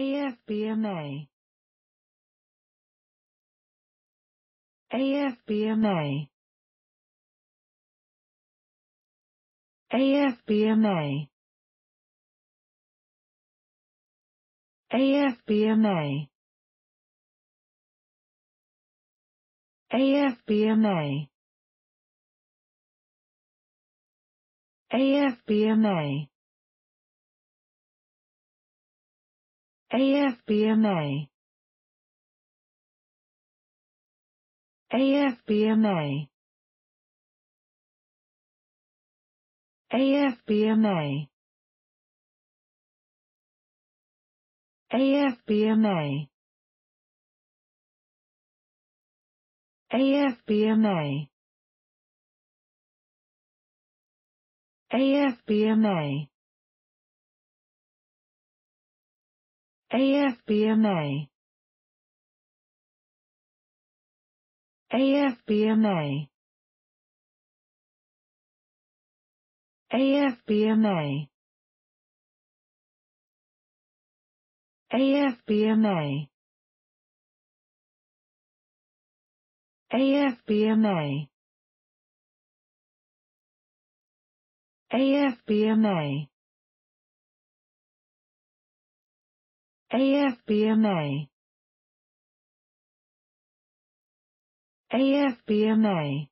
AFBMA AFBMA AFBMA AFBMA AFBMA AFBMA AFBMA AFBMA AFBMA AFBMA AFBMA AFBMA AFBMA AFBMA AFBMA AFBMA AFBMA AFBMA AFBMA AFBMA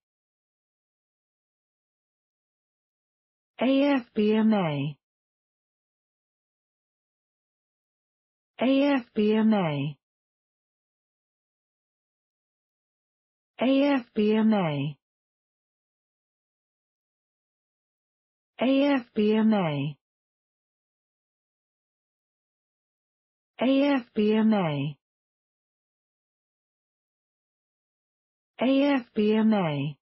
AFBMA AFBMA AFBMA AFBMA AFBMA AFBMA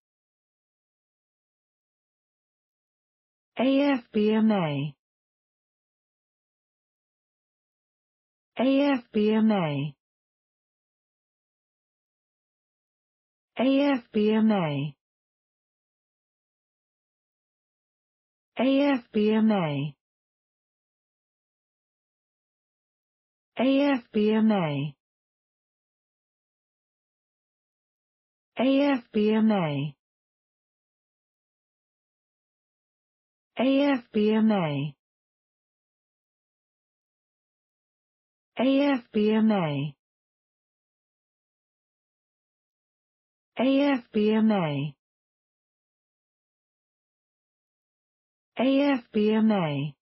AFBMA AFBMA AFBMA AFBMA AFBMA AFBMA AFBMA AFBMA AFBMA AFBMA